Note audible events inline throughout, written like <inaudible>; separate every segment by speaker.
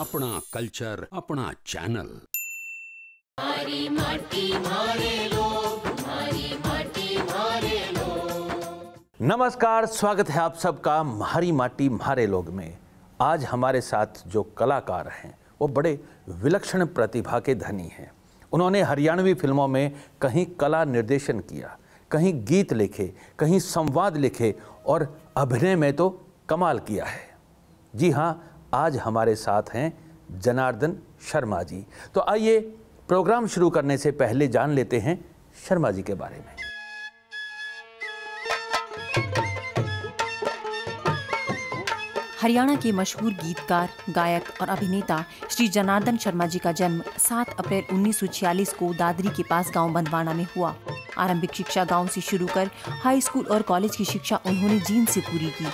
Speaker 1: अपना कल्चर अपना चैनल नमस्कार स्वागत है आप सबका महारी माटी मारे लोग में आज हमारे साथ जो कलाकार हैं वो बड़े विलक्षण प्रतिभा के धनी हैं उन्होंने हरियाणवी फिल्मों में कहीं कला निर्देशन किया कहीं गीत लिखे कहीं संवाद लिखे और अभिनय में तो कमाल किया है जी हाँ आज हमारे साथ हैं जनार्दन शर्मा जी तो आइए प्रोग्राम शुरू करने से पहले जान लेते हैं शर्मा जी के बारे में
Speaker 2: हरियाणा के मशहूर गीतकार गायक और अभिनेता श्री जनार्दन शर्मा जी का जन्म 7 अप्रैल उन्नीस को दादरी के पास गांव बंदवाना में हुआ आरंभिक शिक्षा गांव से शुरू कर हाई स्कूल और कॉलेज की शिक्षा उन्होंने जींद से पूरी की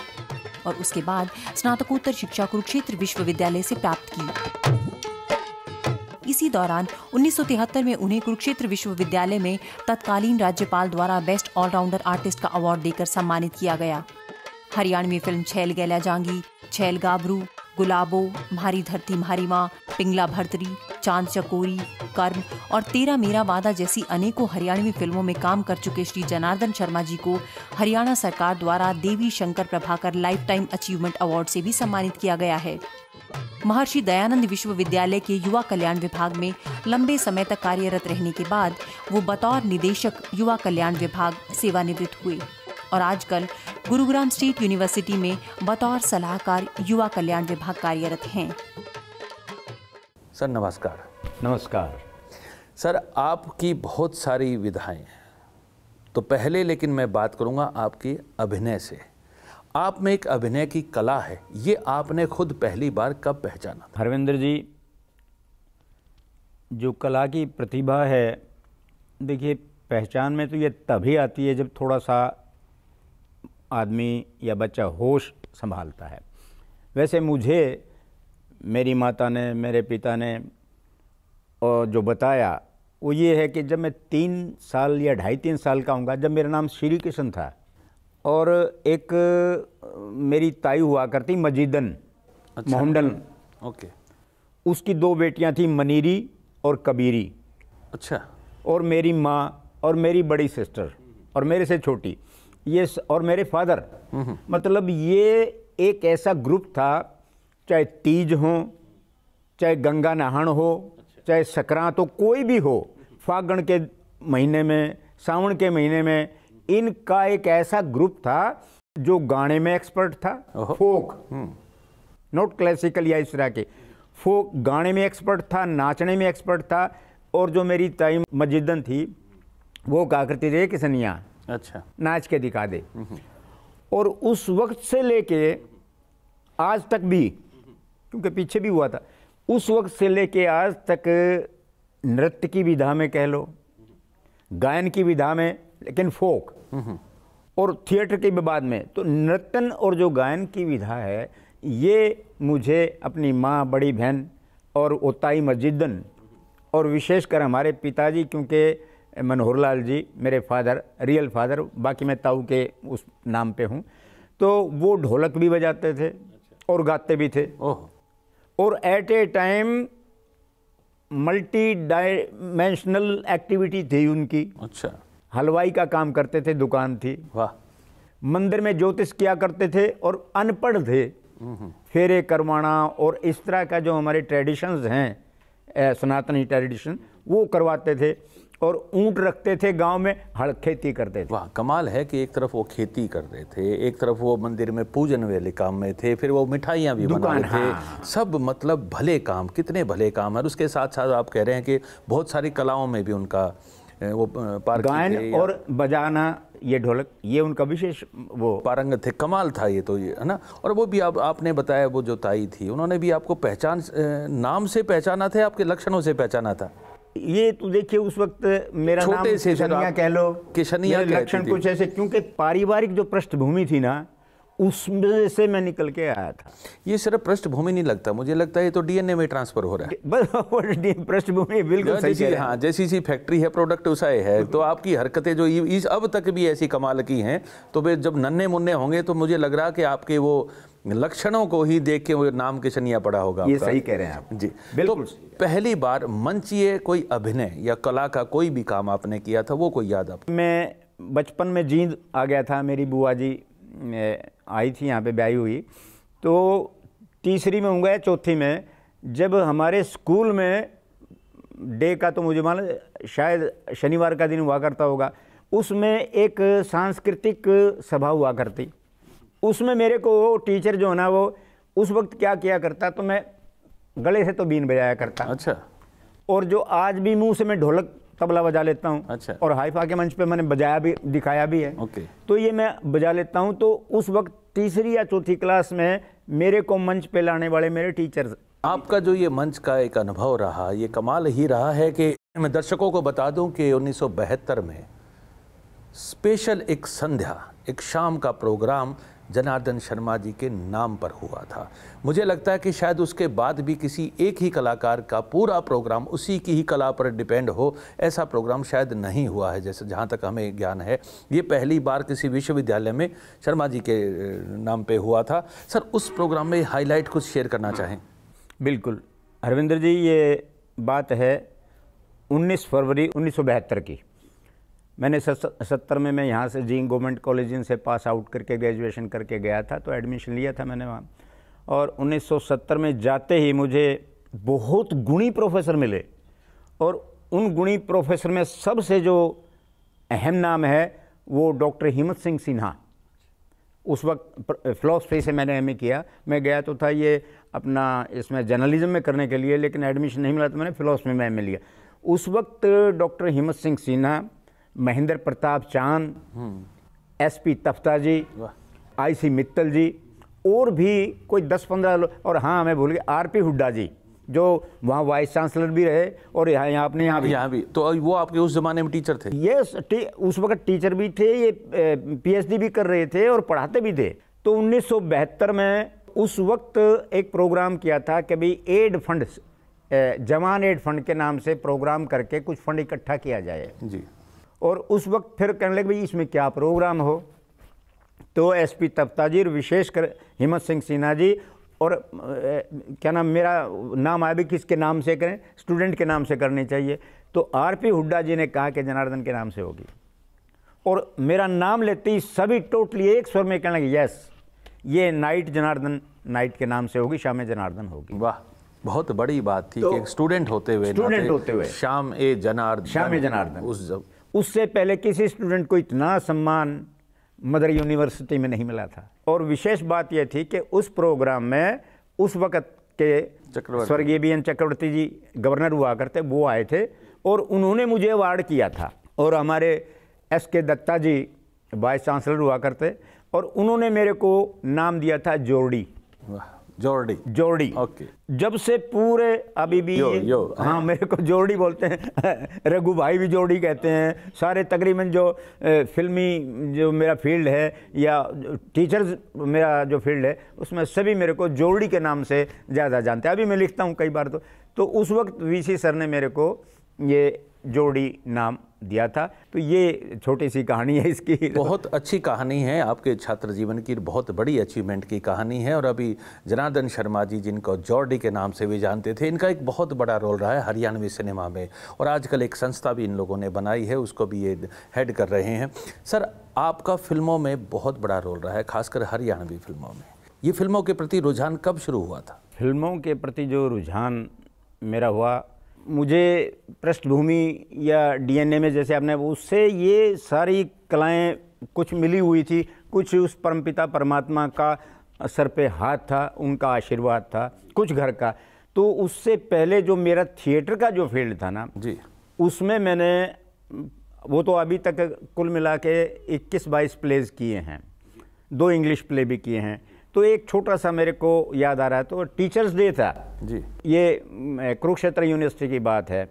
Speaker 2: और उसके बाद स्नातकोत्तर शिक्षा कुरुक्षेत्र विश्वविद्यालय से प्राप्त की इसी दौरान उन्नीस में उन्हें कुरुक्षेत्र विश्वविद्यालय में तत्कालीन राज्यपाल द्वारा बेस्ट ऑलराउंडर आर्टिस्ट का अवार्ड देकर सम्मानित किया गया हरियाणवी फिल्म छैल गैला जांगी छैल गाबरू गुलाबो भारी धरती मारी माँ पिंगला भरतरी चांद चकोरी कर्म और तेरा मेरा वादा जैसी अनेकों हरियाणवी फिल्मों में काम कर चुके श्री जनार्दन शर्मा जी को हरियाणा सरकार द्वारा Devi Shankar Prabhakar life time achievement award से भी सम्मानित किया गया है महर्षि दयानंद विश्वविद्यालय के युवा कल्याण विभाग में लंबे समय तक कार्यरत रहने के बाद वो बतौर निदेशक युवा कल्याण विभाग सेवानिवृत्त हुए और आजकल गुरुग्राम स्टेट यूनिवर्सिटी में बतौर सलाहकार युवा कल्याण विभाग कार्यरत हैं
Speaker 1: सर नमस्कार नमस्कार सर आपकी बहुत सारी विधाएं हैं तो पहले लेकिन मैं बात करूंगा आपकी अभिनय से आप में एक अभिनय की कला है ये आपने खुद पहली बार कब पहचाना हरविंदर जी जो कला की
Speaker 3: प्रतिभा है देखिए पहचान में तो ये तभी आती है जब थोड़ा सा आदमी या बच्चा होश संभालता है वैसे मुझे मेरी माता ने मेरे पिता ने और जो बताया वो ये है कि जब मैं तीन साल या ढाई तीन साल का हूँगा जब मेरा नाम श्री कृष्ण था और एक मेरी ताई हुआ करती मजीदन अच्छा, मोहम्मदन ओके उसकी दो बेटियाँ थी मनीरी और कबीरी अच्छा और मेरी माँ और मेरी बड़ी सिस्टर और मेरे से छोटी ये और मेरे फादर हम्म। मतलब ये एक ऐसा ग्रुप था चाहे तीज हो चाहे गंगा नहान हो चाहे सक्रांत हो कोई भी हो फागण के महीने में सावन के महीने में इनका एक ऐसा ग्रुप था जो गाने में एक्सपर्ट था फोक
Speaker 1: नॉट हम्म।
Speaker 3: क्लासिकल या इस तरह के फोक गाने में एक्सपर्ट था नाचने में एक्सपर्ट था और जो मेरी ताई मजिदन थी वो कहा करती थी किसनिया अच्छा नाच के दिखा दे हम्म। और उस वक्त से लेके आज तक भी क्योंकि पीछे भी हुआ था उस वक्त से लेके आज तक नृत्य की विधा में कह लो गायन की विधा में लेकिन फोक और थिएटर के भी बाद में तो नृत्यन और जो गायन की विधा है ये मुझे अपनी माँ बड़ी बहन और ओताई मस्जिदन और विशेषकर हमारे पिताजी क्योंकि मनोहर लाल जी मेरे फादर रियल फादर बाकी मैं ताऊ के उस नाम पे हूँ तो वो ढोलक भी बजाते थे अच्छा। और गाते भी थे ओह और at a time multi dimensional activity थी उनकी अच्छा हलवाई का काम करते थे दुकान थी वाह मंदिर में ज्योतिष किया करते थे और अनपढ़ थे हम्म। फेरे करवाना और इस तरह का जो हमारे ट्रेडिशंस हैं सनातनी ट्रेडिशन वो करवाते थे और ऊंट रखते थे गांव में हड़ खेती करते
Speaker 1: थे वाह कमाल है कि एक तरफ वो खेती करते थे एक तरफ वो मंदिर में पूजन वाले काम में थे फिर वो मिठाइयाँ भी बना रहे थे हाँ। सब मतलब भले काम कितने भले काम है उसके साथ साथ आप कह रहे हैं कि बहुत सारी कलाओं में भी उनका वो पार गायन और बजाना ये ढोलक ये उनका विशेष वो पारंगत थे कमाल था ये तो ये है ना और वो भी आप आपने बताया वो जो ताई थी उन्होंने भी आपको पहचान नाम से पहचाना था आपके लक्षणों से पहचाना था ये तो देखिए उस वक्त मेरा नाम किशनिया कह
Speaker 3: लो किशनिया लक्षण कुछ ऐसे
Speaker 1: क्योंकि पारिवारिक जो पृष्ठभूमि थी ना उसमें से मैं निकल के आया था ये सिर्फ पृष्ठभूमि नहीं लगता मुझे लगता है ये तो डीएनए में ट्रांसफर हो रहा है पृष्ठभूमि बिल्कुल सही है हाँ जैसी सी फैक्ट्री है प्रोडक्ट उसा है तो आपकी हरकतें जो इस अब तक भी ऐसी कमाल की हैं तो वे जब नन्हे मुन्ने होंगे तो मुझे लग रहा कि आपके वो लक्षणों को ही देख के वो नाम किशनिया पड़ा होगा ये सही कह रहे हैं आप जी तो बिल्कुल तो पहली बार मंचीय कोई अभिनय या कला का कोई भी काम आपने किया था वो कोई याद आप मैं बचपन में जींद आ गया
Speaker 3: था मेरी बुआ जी आई थी यहाँ पे ब्याई हुई तो तीसरी में हूँ या चौथी में जब हमारे स्कूल में डे का तो मुझे मान शायद शनिवार का दिन हुआ करता होगा उसमें एक सांस्कृतिक सभा हुआ करती उसमें मेरे को टीचर जो है ना वो उस वक्त क्या किया करता तो मैं गले से तो बीन बजाया करता अच्छा और जो आज भी मुंह से मैं ढोलक तबला बजा लेता हूँ अच्छा और हाइफा के मंच पे मैंने बजाया भी दिखाया भी है ओके तो ये मैं बजा लेता हूँ तो उस वक्त तीसरी या चौथी क्लास में मेरे को मंच पे लाने
Speaker 1: वाले मेरे टीचर्स आपका जो ये मंच का एक अनुभव रहा ये कमाल ही रहा है कि मैं दर्शकों को बता दूं कि 1972 में स्पेशल एक संध्या एक शाम का प्रोग्राम जनार्दन शर्मा जी के नाम पर हुआ था मुझे लगता है कि शायद उसके बाद भी किसी एक ही कलाकार का पूरा प्रोग्राम उसी की ही कला पर डिपेंड हो ऐसा प्रोग्राम शायद नहीं हुआ है जैसे जहाँ तक हमें ज्ञान है ये पहली बार किसी विश्वविद्यालय में शर्मा जी के नाम पर हुआ था सर उस प्रोग्राम में हाईलाइट कुछ शेयर करना चाहें बिल्कुल हरविंदर जी ये बात है
Speaker 3: 19 फरवरी उन्नीस की मैंने सत्तर में मैं यहाँ से जी गवर्नमेंट कॉलेज से पास आउट करके ग्रेजुएशन करके गया था तो एडमिशन लिया था मैंने वहाँ और 1970 में जाते ही मुझे बहुत गुणी प्रोफेसर मिले और उन गुणी प्रोफेसर में सबसे जो अहम नाम है वो डॉक्टर हिम्मत सिंह सिन्हा उस वक्त फिलोसफी से मैंने एम किया मैं गया तो था ये अपना इसमें जर्नलिज्म में करने के लिए लेकिन एडमिशन नहीं मिला तो मैंने फ़िलासफ़ी में एम लिया उस वक्त डॉक्टर हिम्मत सिंह सिन्हा महेंद्र प्रताप चांद
Speaker 1: हम्म।
Speaker 3: S P Tafta ji I C Mittal ji और भी कोई दस पंद्रह लोग और हाँ मैं भूल गया आर पी हुड्डा जी जो वहाँ वाइस चांसलर भी रहे और यहाँ यहाँ अपने यहाँ भी यहाँ भी तो वो आपके उस ज़माने में टीचर थे ये उस वक्त टीचर भी थे ये पीएचडी भी कर रहे थे और पढ़ाते भी थे तो बहत्तर में उस वक्त एक प्रोग्राम किया था कि भाई एड फंड जवान एड फंड के नाम से प्रोग्राम करके कुछ फंड इकट्ठा किया जाए जी और उस वक्त फिर कहने लगे भाई इसमें क्या प्रोग्राम हो तो एसपी जी और विशेषकर हिम्मत सिंह सिन्हा जी और क्या नाम मेरा नाम आया भी किसके नाम से करें स्टूडेंट के नाम से करनी चाहिए तो आर पी हुड्डा जी ने कहा कि जनार्दन के नाम से होगी और मेरा नाम लेते ही सभी टोटली एक स्वर में कहने लगे यस ये नाइट जनार्दन नाइट के नाम से होगी शाम
Speaker 1: जनार्दन होगी वाह बहुत बड़ी बात थी तो, कि स्टूडेंट होते हुए स्टूडेंट होते हुए शाम ए जनार्दन शाम ए जनार्दन उस
Speaker 3: उससे पहले किसी स्टूडेंट को इतना सम्मान मदर यूनिवर्सिटी में नहीं मिला था और विशेष बात यह थी कि उस प्रोग्राम में उस वक़्त के स्वर्गीय B N Chakravarti ji governor हुआ करते वो आए थे और उन्होंने मुझे अवार्ड किया था और हमारे एस के दत्ता जी वाइस चांसलर हुआ करते और उन्होंने मेरे को नाम दिया था जोड़ी जोड़ी जोड़ी ओके जब से पूरे अभी भी यो, यो, हाँ, मेरे को जोड़ी बोलते हैं <laughs> रघु भाई भी जोड़ी कहते हैं सारे तकरीबन जो फिल्मी जो मेरा फील्ड है या टीचर्स मेरा जो फील्ड है उसमें सभी मेरे को जोड़ी के नाम से ज़्यादा जानते हैं अभी मैं लिखता हूँ कई बार तो तो उस वक्त वीसी सर ने मेरे को ये
Speaker 1: जोड़ी नाम दिया था तो ये छोटी सी कहानी है इसकी बहुत अच्छी कहानी है आपके छात्र जीवन की बहुत बड़ी अचीवमेंट की कहानी है और अभी जनार्दन शर्मा जी जिनको जॉर्डी के नाम से भी जानते थे इनका एक बहुत बड़ा रोल रहा है हरियाणवी सिनेमा में और आजकल एक संस्था भी इन लोगों ने बनाई है उसको भी ये हेड कर रहे हैं सर आपका फिल्मों में बहुत बड़ा रोल रहा है खासकर हरियाणवी फिल्मों में ये फिल्मों के प्रति रुझान कब शुरू हुआ था फिल्मों के प्रति जो रुझान मेरा हुआ मुझे पृष्ठभूमि
Speaker 3: या डीएनए में जैसे आपने उससे ये सारी कलाएं कुछ मिली हुई थी कुछ उस परमपिता परमात्मा का सर पे हाथ था उनका आशीर्वाद था कुछ घर का तो उससे पहले जो मेरा थिएटर का जो फील्ड था ना जी उसमें मैंने वो तो अभी तक कुल मिला के इक्कीस बाईस प्लेज किए हैं दो इंग्लिश प्ले भी किए हैं तो एक छोटा सा मेरे को याद आ रहा है तो टीचर्स डे था जी ये कुरुक्षेत्र यूनिवर्सिटी की बात है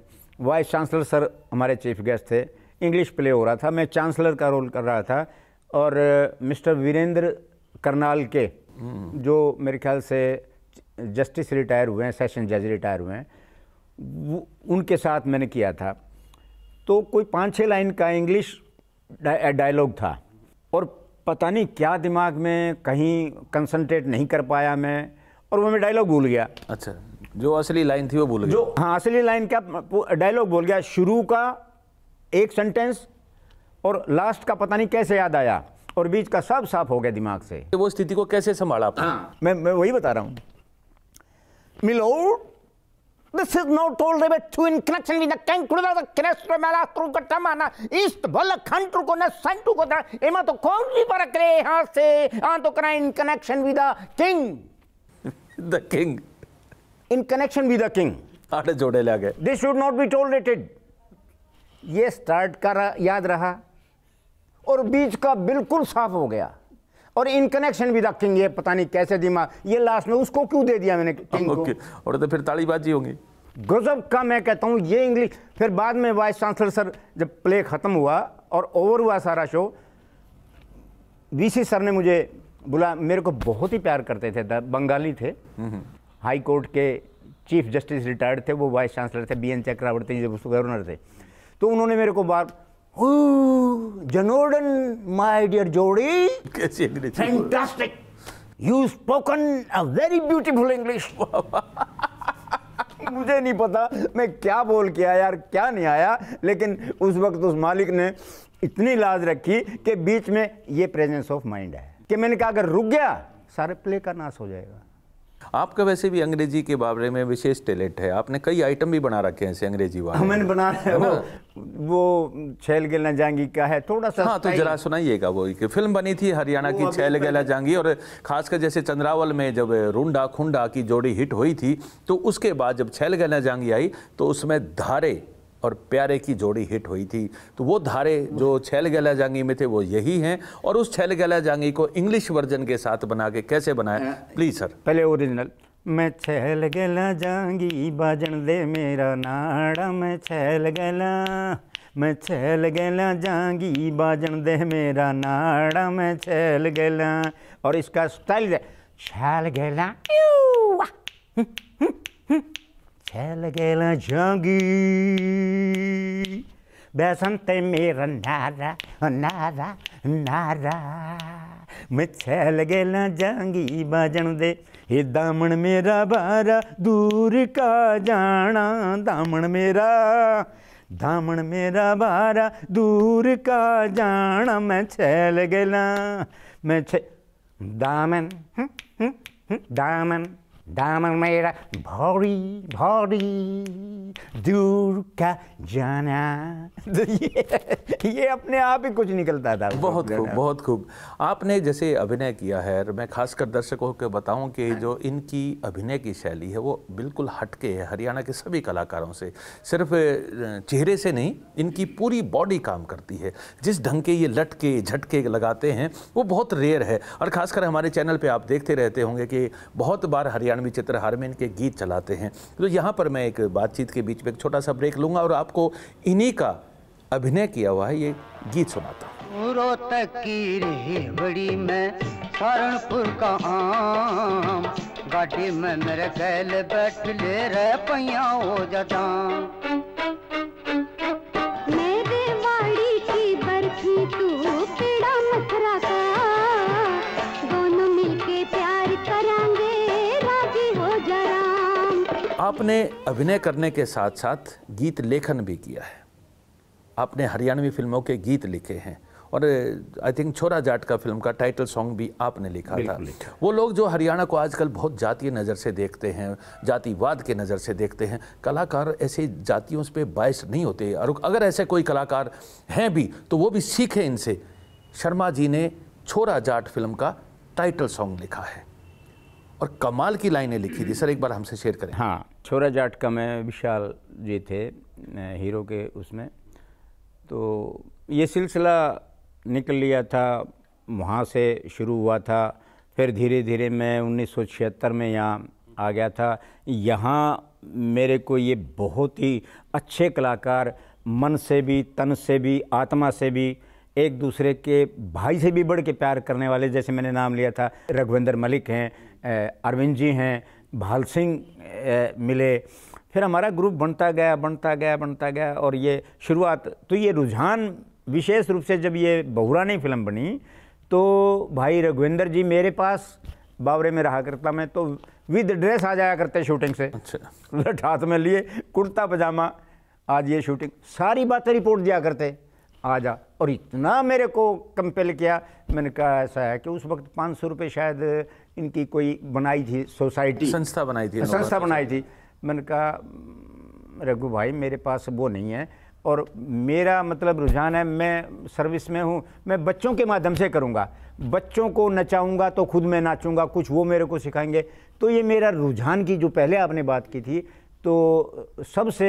Speaker 3: वाइस चांसलर सर हमारे चीफ गेस्ट थे इंग्लिश प्ले हो रहा था मैं चांसलर का रोल कर रहा था और मिस्टर वीरेंद्र करनाल के हम्म। जो मेरे ख्याल से जस्टिस रिटायर हुए हैं सेशन जज रिटायर हुए हैं उनके साथ मैंने किया था तो कोई पाँच छः लाइन का इंग्लिश डायलॉग था और पता नहीं क्या दिमाग में कहीं कंसंट्रेट नहीं कर पाया मैं और वो मैं डायलॉग भूल गया
Speaker 1: अच्छा जो असली लाइन थी वो भूल
Speaker 3: गया जो हाँ असली लाइन क्या डायलॉग भूल गया शुरू का एक सेंटेंस और लास्ट का पता नहीं कैसे याद आया और बीच का सब साफ हो गया दिमाग से तो वो स्थिति को कैसे संभाला हाँ मैं मैं वही बता रहा हूँ milord This is now told about two in connection with the Kankura, the Kresramala, Krukatamana, East Balakhan Trukona, Santukota, Emma to Kauri Parakreha say, Antokra in connection with the king.
Speaker 1: the king.
Speaker 3: In connection with the king.
Speaker 1: आटे जोड़े लगे
Speaker 3: they should not be tolerated ये start का याद रहा और बीच का बिल्कुल साफ हो गया और इन कनेक्शन भी रखेंगे पता नहीं कैसे दिमाग ये लास्ट में उसको क्यों दे दिया मैंने किंग ओके और तो फिर
Speaker 1: तालीबाजी होगी
Speaker 3: गजब का मैं कहता हूँ ये इंग्लिश फिर बाद में वाइस चांसलर सर जब प्ले ख़त्म हुआ और ओवर हुआ सारा शो वीसी सर ने मुझे बुला मेरे को बहुत ही प्यार करते थे बंगाली थे हाई हम्म, कोर्ट हम्म। के चीफ जस्टिस रिटायर्ड थे वो वाइस चांसलर थे बी एन चक्रवर्ती जब उसके गवर्नर थे तो उन्होंने मेरे को बार माय डियर जोड़ी
Speaker 1: कैसी Jodi. Fantastic
Speaker 3: you spoken a very beautiful English मुझे नहीं पता मैं क्या बोल के आया यार क्या नहीं आया लेकिन उस वक्त उस मालिक ने इतनी लाज रखी कि बीच में ये प्रेजेंस ऑफ माइंड है कि मैंने कहा अगर रुक गया सारे प्ले का नाश हो जाएगा
Speaker 1: आपका वैसे भी अंग्रेजी के बारे में विशेष टैलेंट है आपने कई आइटम भी बना रखे हैं ऐसे अंग्रेजी वाले
Speaker 3: मैंने बना रहे वो वो छैल गला जांगी का है थोड़ा सा हाँ तो जरा
Speaker 1: सुनाइएगा वो कि फिल्म बनी थी हरियाणा की छैल गला जांगी और खासकर जैसे चंद्रावल में जब रूंडा खुंडा की जोड़ी हिट हुई थी तो उसके बाद जब छैल गला जांगी आई तो उसमें धारे और प्यारे की जोड़ी हिट हुई थी तो वो धारे जो छैल गला जांगी में थे वो यही हैं और उस छैल गला जांगी को इंग्लिश वर्जन के साथ बना के कैसे बनाया हाँ। प्लीज़ सर पहले ओरिजिनल
Speaker 3: मैं छैल गला जांगी बाजन दे मेरा नाड़ा मैं छैल गला मैं छैल गला जांगी बाजन दे मेरा नाड़ा मैं छैल गला और इसका स्टाइल छैल गला खेल गेला जोगी बसंत मेरा नारा नारा नारा मैं छेल गेला जांगी बजन दे ये दामन मेरा बारा दूर का जाना दामन मेरा दामन मेरा बारा दूर का जाना मैं छेल गेला मैं छे दामन हु, हु, हु, दामन दामन मेरा भौरी भौरी दूर का
Speaker 1: ये अपने आप ही कुछ निकलता था बहुत खूब <laughs> बहुत खूब आपने जैसे अभिनय किया है मैं खासकर दर्शकों को बताऊं कि जो इनकी अभिनय की शैली है वो बिल्कुल हटके है हरियाणा के सभी कलाकारों से सिर्फ चेहरे से नहीं इनकी पूरी बॉडी काम करती है जिस ढंग के ये लटके झटके लगाते हैं वो बहुत रेयर है और खासकर हमारे चैनल पर आप देखते रहते होंगे कि बहुत बार हरियाणा कल्याण हरियाणवी चित्रहारमेन के गीत चलाते हैं तो यहाँ पर मैं एक बातचीत के बीच में एक छोटा सा ब्रेक लूँगा और आपको इन्हीं का अभिनय किया हुआ है ये गीत सुनाता
Speaker 3: हूँ बड़ी मैं सहारनपुर का आम गाड़ी में मेरे
Speaker 1: गैल बैठ ले रहे पैया हो जाता आपने अभिनय करने के साथ साथ गीत लेखन भी किया है आपने हरियाणवी फिल्मों के गीत लिखे हैं और आई uh, थिंक छोरा जाट का फिल्म का टाइटल सॉन्ग भी आपने लिखा था वो लोग जो हरियाणा को आजकल बहुत जातीय नज़र से देखते हैं जातिवाद के नज़र से देखते हैं कलाकार ऐसे जातियों पे बायस नहीं होते और अगर ऐसे कोई कलाकार हैं भी तो वो भी सीखें इनसे शर्मा जी ने छोरा जाट फिल्म का टाइटल सॉन्ग लिखा है और कमाल की लाइनें लिखी थी सर एक बार हमसे शेयर करें हाँ छोरा जाट का मैं विशाल जी थे हीरो के उसमें
Speaker 3: तो ये सिलसिला निकल लिया था वहाँ से शुरू हुआ था फिर धीरे धीरे मैं उन्नीस में यहाँ आ गया था यहाँ मेरे को ये बहुत ही अच्छे कलाकार मन से भी तन से भी आत्मा से भी एक दूसरे के भाई से भी बढ़ के प्यार करने वाले जैसे मैंने नाम लिया था रघुवेंद्र मलिक हैं अरविंद जी हैं भाल सिंह मिले फिर हमारा ग्रुप बनता गया बनता गया बनता गया और ये शुरुआत तो ये रुझान विशेष रूप से जब ये बहुरानी फिल्म बनी तो भाई रघुवेंद्र जी मेरे पास बावरे में रहा करता मैं तो विद ड्रेस आ जाया करते शूटिंग से अच्छा लट हाथ में लिए कुर्ता पजामा आज ये शूटिंग सारी बातें रिपोर्ट दिया करते आ जा और इतना मेरे को कंपेल किया मैंने कहा ऐसा है कि उस वक्त पाँच सौ रुपये शायद इनकी कोई बनाई थी सोसाइटी संस्था बनाई थी संस्था बनाई थी मैंने कहा रघु भाई मेरे पास वो नहीं है और मेरा मतलब रुझान है मैं सर्विस में हूँ मैं बच्चों के माध्यम से करूँगा बच्चों को नचाऊँगा तो खुद मैं नाचूँगा कुछ वो मेरे को सिखाएंगे तो ये मेरा रुझान की जो पहले आपने बात की थी तो सबसे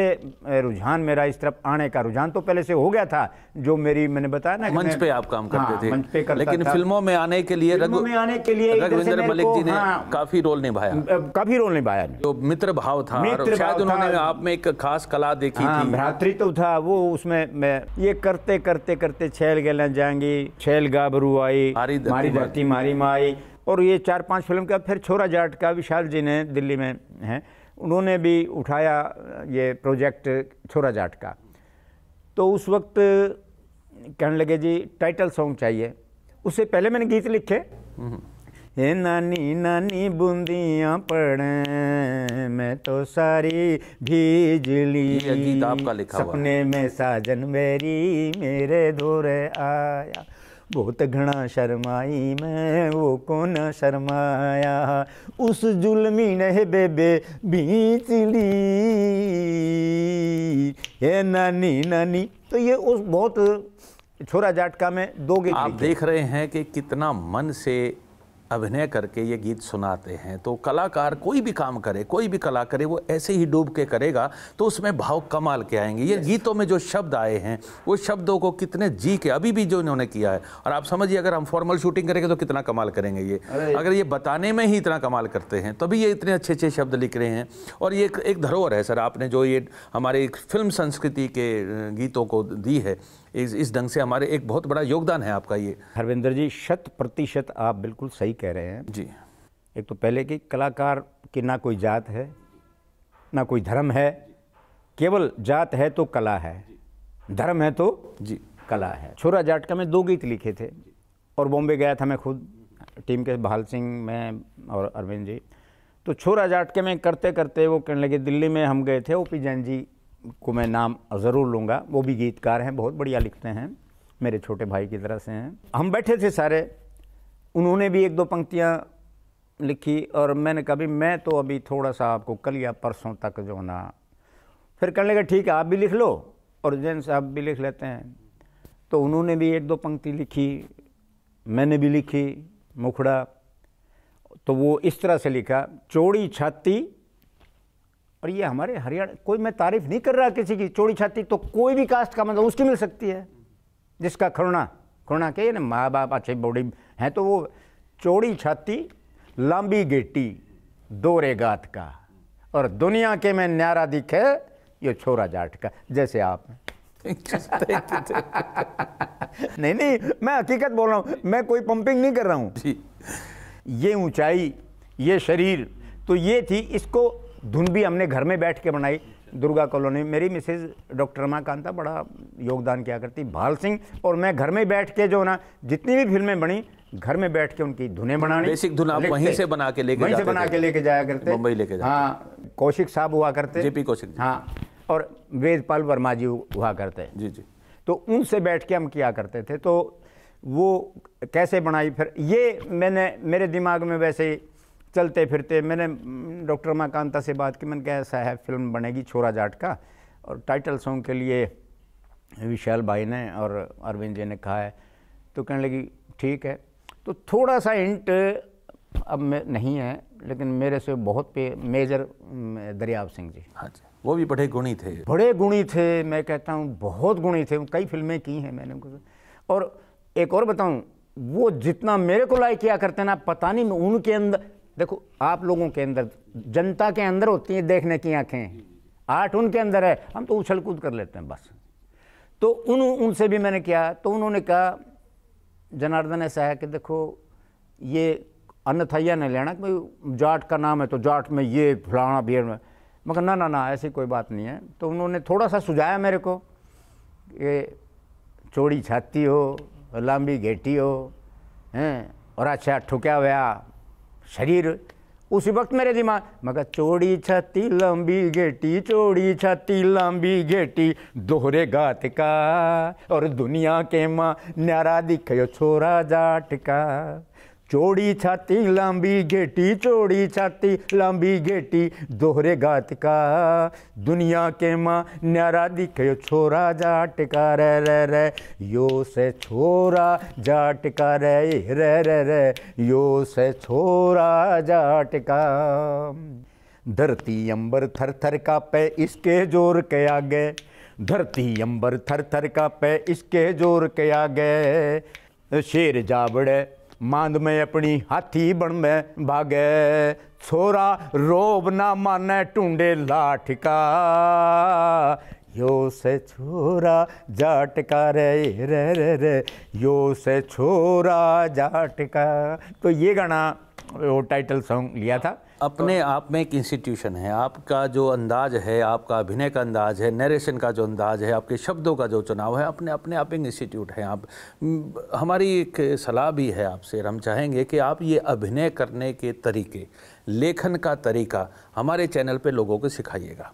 Speaker 3: रुझान मेरा इस तरफ आने का रुझान तो पहले से हो गया था जो मेरी मैंने बताया ना मंच पे आप काम करते हाँ, थे मंच पे करता लेकिन था। फिल्मों में आने के लिए रघु में आने के लिए रघुविंदर मलिक जी ने हाँ,
Speaker 1: काफी रोल निभाया काफी रोल निभाया जो मित्र भाव था मित्र शायद उन्होंने आप में एक खास कला देखी हाँ, थी भ्रातृत्व तो था वो
Speaker 3: उसमें मैं ये करते करते करते छैल गला जाएंगी छैल गाबरू आई मारी धरती मारी माई और ये चार पांच फिल्म का फिर छोरा जाट का विशाल जी ने दिल्ली में है उन्होंने भी उठाया ये प्रोजेक्ट छोरा जाट का तो उस वक्त कहने लगे जी टाइटल सॉन्ग चाहिए उससे पहले मैंने गीत लिखे हे नानी नानी बूंदियाँ पड़े मैं तो सारी भीज गीत आपका लिखा सपने में साजन मेरी मेरे धोरे आया बहुत घना शर्माई मैं वो को न शर्माया उस जुलमी नह बेबे बीच ली ये नानी नानी तो ये उस बहुत छोरा जाटका में दो गीत आप देख रहे
Speaker 1: हैं कि कितना मन से अभिनय करके ये गीत सुनाते हैं तो कलाकार कोई भी काम करे कोई भी कला करे वो ऐसे ही डूब के करेगा तो उसमें भाव कमाल के आएंगे ये गीतों में जो शब्द आए हैं वो शब्दों को कितने जी के अभी भी जो इन्होंने किया है और आप समझिए अगर हम फॉर्मल शूटिंग करेंगे तो कितना कमाल करेंगे ये अगर ये बताने में ही इतना कमाल करते हैं तभी ये इतने अच्छे अच्छे शब्द लिख रहे हैं और ये एक धरोहर है सर आपने जो ये हमारे फिल्म संस्कृति के गीतों को दी है इस इस ढंग से हमारे एक बहुत बड़ा योगदान है आपका ये हरविंदर जी शत
Speaker 3: प्रतिशत आप बिल्कुल सही कह रहे हैं जी एक तो पहले कि कलाकार की ना कोई जात है ना कोई धर्म है केवल जात है तो कला है धर्म है तो जी कला है छोरा जाटका में दो गीत लिखे थे और बॉम्बे गया था मैं खुद टीम के बहाल सिंह मैं और अरविंद जी तो छोरा जाटके में करते करते वो कहने लगे दिल्ली में हम गए थे ओ पी जैन जी को मैं नाम ज़रूर लूँगा वो भी गीतकार हैं बहुत बढ़िया लिखते हैं मेरे छोटे भाई की तरह से हैं हम बैठे थे सारे उन्होंने भी एक दो पंक्तियाँ लिखी और मैंने कहा मैं तो अभी थोड़ा सा आपको कल या परसों तक जो ना फिर कहने लगा ठीक है आप भी लिख लो और जैन साहब भी लिख लेते हैं तो उन्होंने भी एक दो पंक्ति लिखी मैंने भी लिखी मुखड़ा तो वो इस तरह से लिखा चोड़ी छाती और ये हमारे हरियाणा कोई मैं तारीफ नहीं कर रहा किसी की चौड़ी छाती तो कोई भी कास्ट का मतलब उसकी मिल सकती है जिसका खरुणा खुणा कहिए ना माँ बाप अच्छे बॉडी हैं तो वो चौड़ी छाती लंबी गेटी दोरे गात का और दुनिया के में न्यारा दिखे ये छोरा जाट का जैसे आप नहीं नहीं मैं हकीकत बोल रहा हूँ मैं कोई पंपिंग नहीं कर रहा हूँ ये ऊंचाई ये शरीर तो ये थी इसको धुन भी हमने घर में बैठ के बनाई दुर्गा कॉलोनी मेरी मिसेज डॉक्टर रमाकांता बड़ा योगदान किया करती भाल सिंह और मैं घर में बैठ के जो ना जितनी भी फिल्में बनी घर में बैठ के उनकी धुने बनानी बेसिक धुन आप वहीं से बना के लेके वहीं से बना के
Speaker 1: लेके जाया करते मुंबई लेके
Speaker 3: हाँ कौशिक साहब हुआ करते जेपी कौशिक हाँ और वेदपाल वर्मा जी हुआ करते जी जी तो उनसे बैठ के हम किया करते थे तो वो कैसे बनाई फिर ये मैंने मेरे दिमाग में वैसे ही चलते फिरते मैंने डॉक्टर माकांता से बात की मैंने कहा ऐसा है फिल्म बनेगी छोरा जाट का और टाइटल सॉन्ग के लिए विशाल भाई ने और अरविंद जी ने कहा है तो कहने लगी ठीक है तो थोड़ा सा इंट अब मैं नहीं है लेकिन मेरे से बहुत पे मेजर दरियाब सिंह जी हाँ जी
Speaker 1: वो भी बड़े गुणी थे
Speaker 3: बड़े गुणी थे मैं कहता हूँ बहुत गुणी थे कई फिल्में की हैं मैंने उनको और एक और बताऊँ वो जितना मेरे को लाइक किया करते ना पता नहीं उनके अंदर देखो आप लोगों के अंदर जनता के अंदर होती हैं देखने की आँखें आठ उनके अंदर है हम तो उछल कूद कर लेते हैं बस तो उन उनसे भी मैंने किया तो उन्होंने कहा जनार्दन ऐसा है कि देखो ये अन्नथैया ने लेना कि जाट का नाम है तो जाट में ये फलाना भीड़ में मगर ना ना ना ऐसी कोई बात नहीं है तो उन्होंने थोड़ा सा सुझाया मेरे को कि चोड़ी छाती हो लंबी घेटी हो हैं और अच्छा ठुक्या हुआ शरीर उसी वक्त मेरे दिमाग मगर चोड़ी छाती लंबी घेटी चोड़ी छाती लंबी घेटी दोहरे गात का और दुनिया के माँ न्यारा दिखो छोरा जाट का चौड़ी छाती लंबी घेटी चौड़ी छाती लंबी घेटी दोहरे गात का दुनिया के माँ न्यारा दिखे छोरा जाट का रे रे रे यो से छोरा जाट का रे रे रे रे यो से छोरा जाट का धरती अंबर थर थर का पे इसके जोर के आगे धरती अंबर थर थर का पे इसके जोर के आगे शेर जाबड़े मांद में अपनी हाथी बन में भागे छोरा रोब ना माने टूडे लाठका यो से छोरा जाट का रे रे रे रे यो से छोरा जाट का तो ये गाना वो टाइटल सॉन्ग लिया था
Speaker 1: अपने आप में एक इंस्टीट्यूशन है आपका जो अंदाज है आपका अभिनय का अंदाज है नरेशन का जो अंदाज है आपके शब्दों का जो चुनाव है अपने अपने आप एक इंस्टीट्यूट है आप हमारी एक सलाह भी है आपसे हम चाहेंगे कि आप ये अभिनय करने के तरीके लेखन का तरीका हमारे चैनल पर लोगों को सिखाइएगा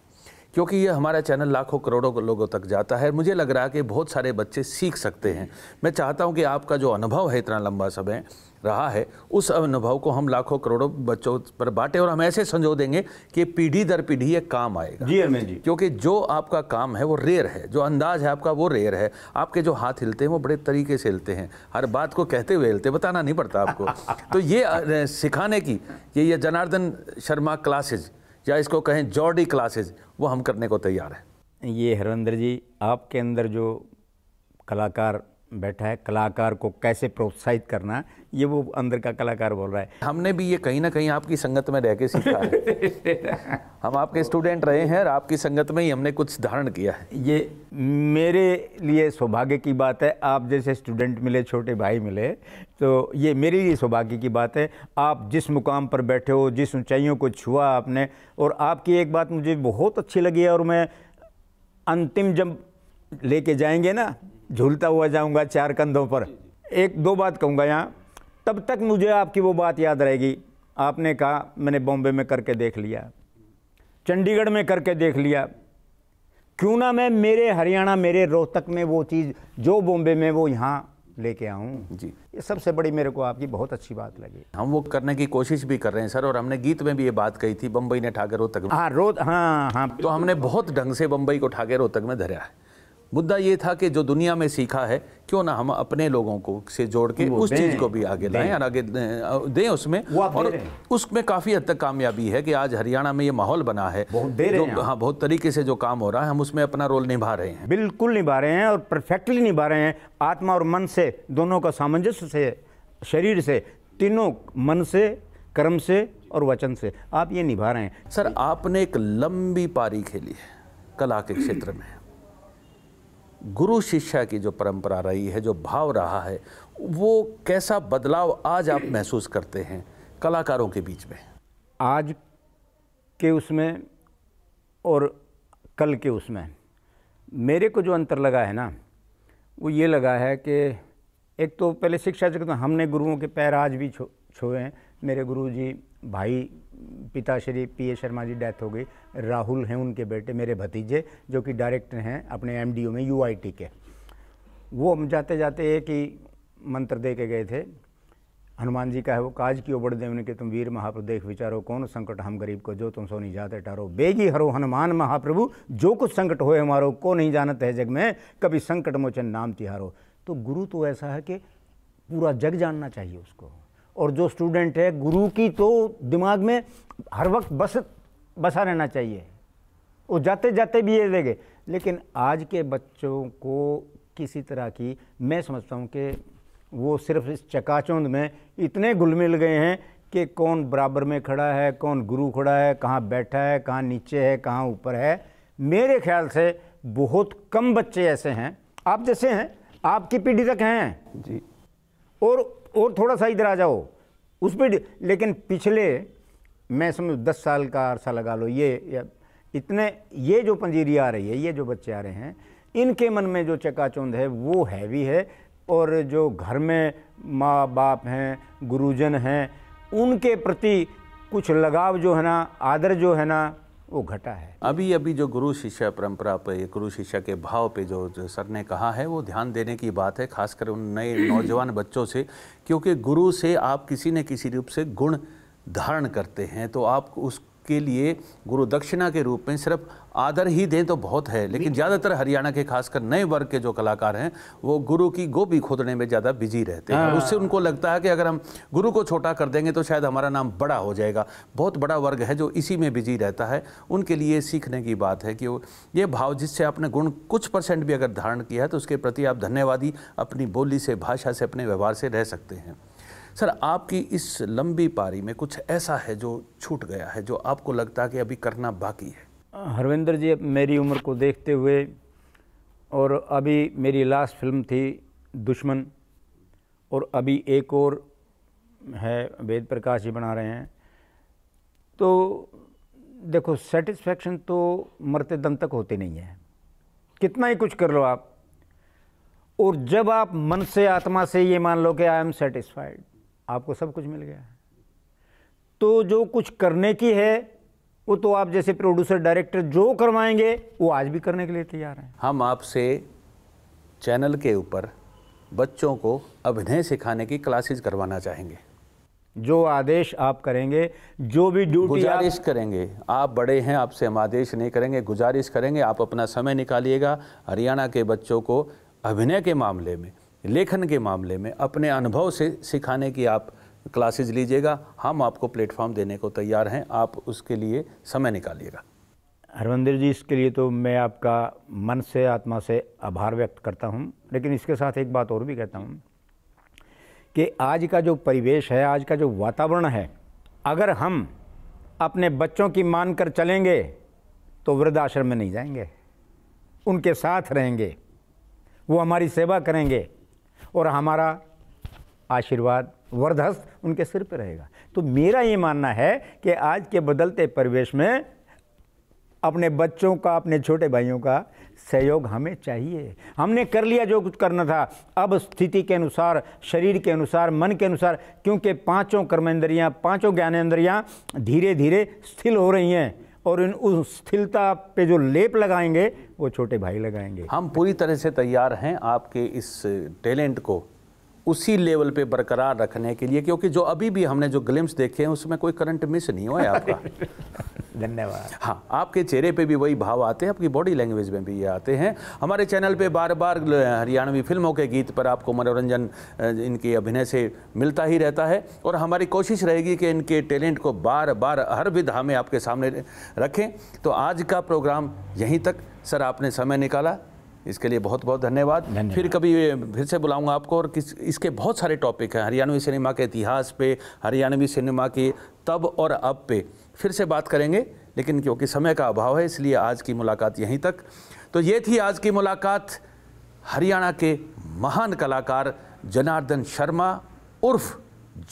Speaker 1: क्योंकि ये हमारा चैनल लाखों करोड़ों लोगों तक जाता है मुझे लग रहा है कि बहुत सारे बच्चे सीख सकते हैं मैं चाहता हूँ कि आपका जो अनुभव है इतना लंबा समय रहा है उस अनुभव को हम लाखों करोड़ों बच्चों पर बांटे और हम ऐसे संजो देंगे कि पीढ़ी दर पीढ़ी ये काम आएगा जी अरमेन जी क्योंकि जो आपका काम है वो रेयर है जो अंदाज है आपका वो रेयर है आपके जो हाथ हिलते हैं वो बड़े तरीके से हिलते हैं हर बात को कहते हुए हिलते बताना नहीं पड़ता आपको <laughs> तो ये सिखाने की ये ये जनार्दन शर्मा क्लासेज या इसको कहें जॉर्डी क्लासेज वो हम करने को तैयार हैं ये हरविंदर जी आपके अंदर
Speaker 3: जो कलाकार बैठा है कलाकार को कैसे प्रोत्साहित करना ये वो
Speaker 1: अंदर का कलाकार बोल रहा है हमने भी ये कहीं ना कहीं आपकी संगत में रह के सीखा
Speaker 3: है
Speaker 1: <laughs> हम आपके स्टूडेंट रहे हैं और आपकी संगत में ही हमने कुछ धारण किया है
Speaker 3: ये मेरे लिए सौभाग्य की बात है आप जैसे स्टूडेंट मिले छोटे भाई मिले तो ये मेरे लिए सौभाग्य की बात है आप जिस मुकाम पर बैठे हो जिस ऊंचाइयों को छुआ आपने और आपकी एक बात मुझे बहुत अच्छी लगी और मैं अंतिम जब लेके जाएंगे ना झूलता हुआ जाऊंगा चार कंधों पर एक दो बात कहूँगा यहाँ तब तक मुझे आपकी वो बात याद रहेगी आपने कहा मैंने बॉम्बे में करके देख लिया चंडीगढ़ में करके देख लिया क्यों ना मैं मेरे हरियाणा मेरे रोहतक में वो चीज़ जो बॉम्बे में वो यहाँ लेके आऊँ जी ये सबसे बड़ी मेरे को आपकी बहुत अच्छी बात लगी
Speaker 1: हम वो करने की कोशिश भी कर रहे हैं सर और हमने गीत में भी ये बात कही थी बम्बई ने ठाके रोहतक में हाँ रोह हाँ हाँ तो हमने बहुत ढंग से बम्बई को ठाके रोहतक में धरा है मुद्दा ये था कि जो दुनिया में सीखा है क्यों ना हम अपने लोगों को से जोड़ के उस चीज़ को भी आगे लाएं और आगे दें उसमें और उसमें काफ़ी हद तक कामयाबी है कि आज हरियाणा में ये माहौल बना है बहुत दे रहे हैं हाँ बहुत तरीके से जो काम हो रहा है हम उसमें अपना रोल निभा रहे हैं बिल्कुल निभा रहे
Speaker 3: हैं और परफेक्टली निभा रहे हैं आत्मा और मन से दोनों का सामंजस्य से शरीर से तीनों मन से कर्म से और वचन से आप ये निभा रहे हैं सर
Speaker 1: आपने एक लंबी पारी खेली है कला के क्षेत्र में गुरु शिष्या की जो परंपरा रही है जो भाव रहा है वो कैसा बदलाव आज आप महसूस करते हैं कलाकारों के बीच में आज के
Speaker 3: उसमें और कल के उसमें मेरे को जो अंतर लगा है ना वो ये लगा है कि एक तो पहले शिक्षा जगत में हमने गुरुओं के पैर आज भी छो छोए हैं मेरे गुरु जी भाई पिता Shri P A Sharma ji death हो गई राहुल हैं उनके बेटे मेरे भतीजे जो कि डायरेक्टर हैं अपने एम में यू के वो हम जाते जाते एक ही मंत्र दे के गए थे हनुमान जी का है वो काज की ओबड़ देवने के तुम वीर महाप्रदेख विचारो कौन संकट हम गरीब को जो तुम सो नहीं जाते टारो बेगी हरो हनुमान महाप्रभु जो कुछ संकट होए हमारो को नहीं जानत है जग में कभी संकट मोचन नाम तिहारो तो गुरु तो ऐसा है कि पूरा जग जानना चाहिए उसको और जो स्टूडेंट है गुरु की तो दिमाग में हर वक्त बस बसा रहना चाहिए वो जाते जाते भी ये देंगे लेकिन आज के बच्चों को किसी तरह की मैं समझता हूँ कि वो सिर्फ इस चकाचौंध में इतने गुल मिल गए हैं कि कौन बराबर में खड़ा है कौन गुरु खड़ा है कहाँ बैठा है कहाँ नीचे है कहाँ ऊपर है मेरे ख्याल से बहुत कम बच्चे ऐसे हैं आप जैसे हैं आपकी पीढ़ी तक हैं जी और और थोड़ा सा इधर आ जाओ उस पर लेकिन पिछले मैं समझ दस साल का अरसा लगा लो ये या इतने ये जो पंजीरी आ रही है ये जो बच्चे आ रहे हैं इनके मन में जो चकाचौंध है वो हैवी है और जो घर में माँ बाप हैं गुरुजन हैं उनके प्रति कुछ लगाव जो है ना आदर जो है ना वो घटा है
Speaker 1: अभी अभी जो गुरु शिष्य परंपरा पे गुरु शिष्य के भाव पे जो, जो सर ने कहा है वो ध्यान देने की बात है खासकर उन नए <clears throat> नौजवान बच्चों से क्योंकि गुरु से आप किसी न किसी रूप से गुण धारण करते हैं तो आप उस के लिए गुरु दक्षिणा के रूप में सिर्फ आदर ही दें तो बहुत है लेकिन ज़्यादातर हरियाणा के खासकर नए वर्ग के जो कलाकार हैं वो गुरु की गोभी खोदने में ज़्यादा बिजी रहते हैं हाँ। उससे उनको लगता है कि अगर हम गुरु को छोटा कर देंगे तो शायद हमारा नाम बड़ा हो जाएगा बहुत बड़ा वर्ग है जो इसी में बिजी रहता है उनके लिए सीखने की बात है कि ये भाव जिससे आपने गुण कुछ परसेंट भी अगर धारण किया है तो उसके प्रति आप धन्यवादी अपनी बोली से भाषा से अपने व्यवहार से रह सकते हैं सर आपकी इस लंबी पारी में कुछ ऐसा है जो छूट गया है जो आपको लगता है कि अभी करना बाकी
Speaker 3: है हरविंदर जी मेरी उम्र को देखते हुए और अभी मेरी लास्ट फिल्म थी दुश्मन और अभी एक और है वेद प्रकाश जी बना रहे हैं तो देखो सेटिस्फेक्शन तो मरते दम तक होते नहीं है कितना ही कुछ कर लो आप और जब आप मन से आत्मा से ये मान लो कि आई एम सेटिस्फाइड आपको सब कुछ मिल गया है तो जो कुछ करने की है वो तो आप जैसे प्रोड्यूसर डायरेक्टर जो करवाएंगे वो आज भी करने के लिए तैयार हैं
Speaker 1: हम आपसे चैनल के ऊपर बच्चों को अभिनय सिखाने की क्लासेस करवाना चाहेंगे जो आदेश आप करेंगे जो भी ड्यूटी गुजारिश आप... करेंगे आप बड़े हैं आपसे हम आदेश नहीं करेंगे गुजारिश करेंगे आप अपना समय निकालिएगा हरियाणा के बच्चों को अभिनय के मामले में लेखन के मामले में अपने अनुभव से सिखाने की आप क्लासेज लीजिएगा हम आपको प्लेटफॉर्म देने को तैयार हैं आप उसके लिए समय निकालिएगा
Speaker 3: हरमंदिर जी इसके लिए तो मैं आपका मन से आत्मा से आभार व्यक्त करता हूं लेकिन इसके साथ एक बात और भी कहता हूं कि आज का जो परिवेश है आज का जो वातावरण है अगर हम अपने बच्चों की मान कर चलेंगे तो वृद्धाश्रम में नहीं जाएंगे उनके साथ रहेंगे वो हमारी सेवा करेंगे और हमारा आशीर्वाद वर्धस्त उनके सिर पर रहेगा तो मेरा ये मानना है कि आज के बदलते परिवेश में अपने बच्चों का अपने छोटे भाइयों का सहयोग हमें चाहिए हमने कर लिया जो कुछ करना था अब स्थिति के अनुसार शरीर के अनुसार मन के अनुसार क्योंकि पांचों कर्मेंद्रियां पांचों ज्ञानेंद्रियां धीरे धीरे स्थिर हो रही हैं और इन उस स्थिरता पे जो लेप लगाएंगे वो छोटे भाई लगाएंगे
Speaker 1: हम पूरी तरह से तैयार हैं आपके इस टैलेंट को उसी लेवल पे बरकरार रखने के लिए क्योंकि जो अभी भी हमने जो ग्लिम्स देखे हैं उसमें कोई करंट मिस नहीं हुआ है आपका <laughs> धन्यवाद हाँ आपके चेहरे पे भी वही भाव आते हैं आपकी बॉडी लैंग्वेज में भी ये आते हैं हमारे चैनल पे बार बार हरियाणवी फिल्मों के गीत पर आपको मनोरंजन इनके अभिनय से मिलता ही रहता है और हमारी कोशिश रहेगी कि इनके टैलेंट को बार बार हर विधा में आपके सामने रखें तो आज का प्रोग्राम यहीं तक सर आपने समय निकाला इसके लिए बहुत बहुत धन्यवाद फिर कभी फिर से बुलाऊंगा आपको और किस इसके बहुत सारे टॉपिक हैं हरियाणवी सिनेमा के इतिहास पे हरियाणवी सिनेमा की तब और अब पे फिर से बात करेंगे लेकिन क्योंकि समय का अभाव है इसलिए आज की मुलाकात यहीं तक तो ये थी आज की मुलाकात हरियाणा के महान कलाकार जनार्दन शर्मा उर्फ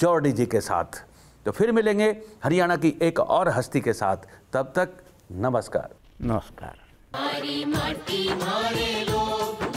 Speaker 1: जॉर्डी जी के साथ तो फिर मिलेंगे हरियाणा की एक और हस्ती के साथ तब तक नमस्कार नमस्कार हमारी माटी हमारे लोग